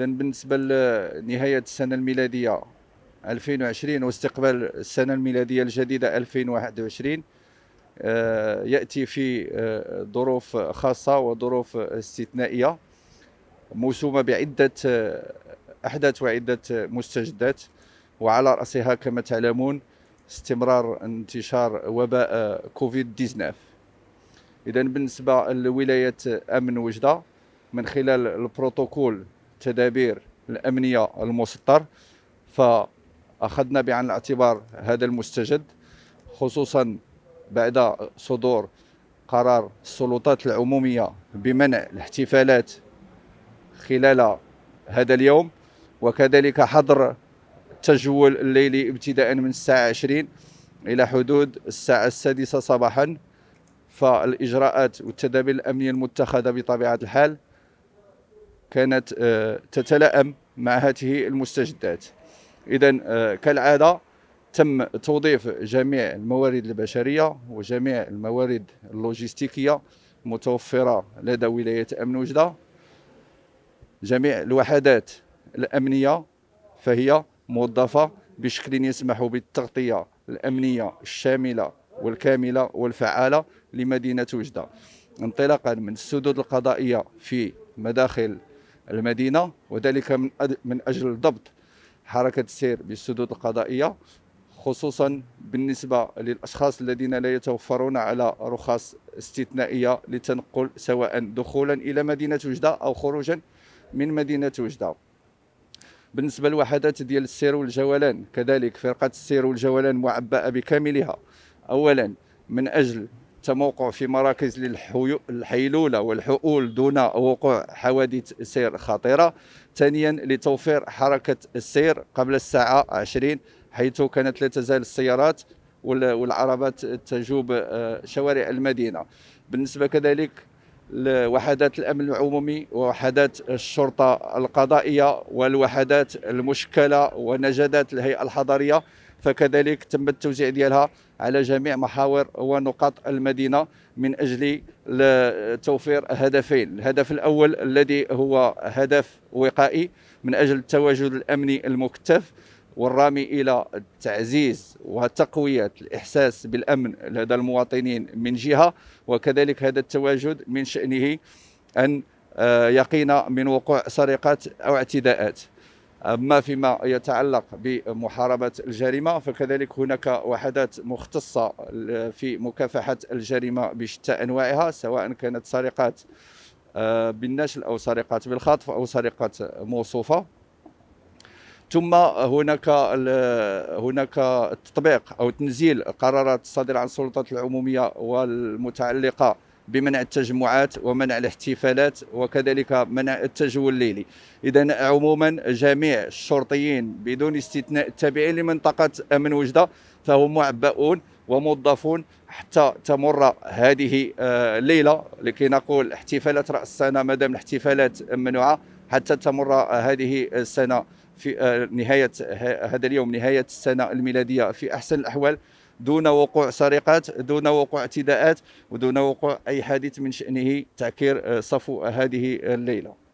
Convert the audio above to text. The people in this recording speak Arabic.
اذا بالنسبة لنهاية السنة الميلادية 2020 واستقبال السنة الميلادية الجديدة 2021 آه، يأتي في آه، ظروف خاصة وظروف استثنائية موسومة بعدة آه، أحداث وعدة مستجدات وعلى رأسها كما تعلمون استمرار انتشار وباء كوفيد 19 إذا بالنسبة لولاية أمن وجدة من خلال البروتوكول التدابير الامنيه المسطر فاخذنا بعين الاعتبار هذا المستجد خصوصا بعد صدور قرار السلطات العموميه بمنع الاحتفالات خلال هذا اليوم وكذلك حظر التجول الليلي ابتداء من الساعه 20 الى حدود الساعه السادسه صباحا فالاجراءات والتدابير الامنيه المتخذه بطبيعه الحال كانت آه، تتلائم مع هذه المستجدات اذا آه، كالعاده تم توظيف جميع الموارد البشريه وجميع الموارد اللوجستيكيه متوفره لدى ولايه امن وجده جميع الوحدات الامنيه فهي موظفه بشكل يسمح بالتغطيه الامنيه الشامله والكامله والفعاله لمدينه وجده انطلاقا من السدود القضائيه في مداخل المدينة وذلك من, أجل ضبط حركة السير بالسدود القضائية خصوصا بالنسبة للأشخاص الذين لا يتوفرون على رخص استثنائية للتنقل سواء دخولا إلى مدينة وجدة أو خروجا من مدينة وجدة بالنسبة للوحدات ديال السير والجولان كذلك فرقة السير والجولان معبأة بكاملها أولا من أجل التموقع في مراكز للحيلولة والحؤول دون وقوع حوادث سير خطيرة ثانيا لتوفير حركة السير قبل الساعة 20 حيث كانت لا تزال السيارات والعربات تجوب آه، شوارع المدينة بالنسبة كذلك لوحدات الامن العمومي ووحدات الشرطه القضائيه والوحدات المشكله ونجدات الهيئه الحضريه فكذلك تم التوزيع ديالها على جميع محاور ونقاط المدينه من اجل توفير هدفين الهدف الاول الذي هو هدف وقائي من اجل التواجد الامني المكثف والرامي الى تعزيز وتقويه الاحساس بالامن لدى المواطنين من جهه وكذلك هذا التواجد من شانه ان آه، يقينا من وقوع سرقات او اعتداءات اما فيما يتعلق بمحاربه الجريمه فكذلك هناك وحدات مختصه في مكافحه الجريمه بشتى انواعها سواء كانت سرقات آه، بالنشل او سرقات بالخطف او سرقات موصوفه ثم هناك هناك التطبيق او تنزيل قرارات صادره عن السلطات العموميه والمتعلقه بمنع التجمعات ومنع الاحتفالات وكذلك منع التجول الليلي اذا عموما جميع الشرطيين بدون استثناء التابعين لمنطقه امن وجده فهم معبؤون وموظفون حتى تمر هذه الليله آه، لكي نقول احتفالات راس السنه ما دام الاحتفالات ممنوعه حتى تمر هذه السنه في آه، نهاية هذا اليوم نهاية السنة الميلادية في أحسن الأحوال دون وقوع سرقات دون وقوع اعتداءات ودون وقوع أي حادث من شأنه تعكير آه، صفو هذه الليلة